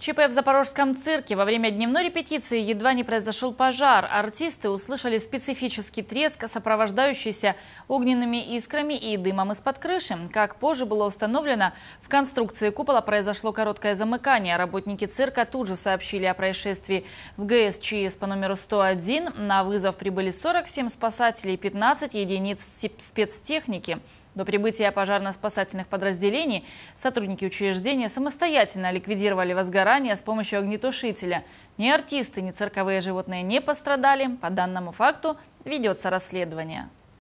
ЧП в Запорожском цирке. Во время дневной репетиции едва не произошел пожар. Артисты услышали специфический треск, сопровождающийся огненными искрами и дымом из-под крыши. Как позже было установлено, в конструкции купола произошло короткое замыкание. Работники цирка тут же сообщили о происшествии в ГС ЧИС по номеру 101. На вызов прибыли 47 спасателей и 15 единиц спецтехники. До прибытия пожарно-спасательных подразделений сотрудники учреждения самостоятельно ликвидировали возгорание с помощью огнетушителя. Ни артисты, ни цирковые животные не пострадали. По данному факту ведется расследование.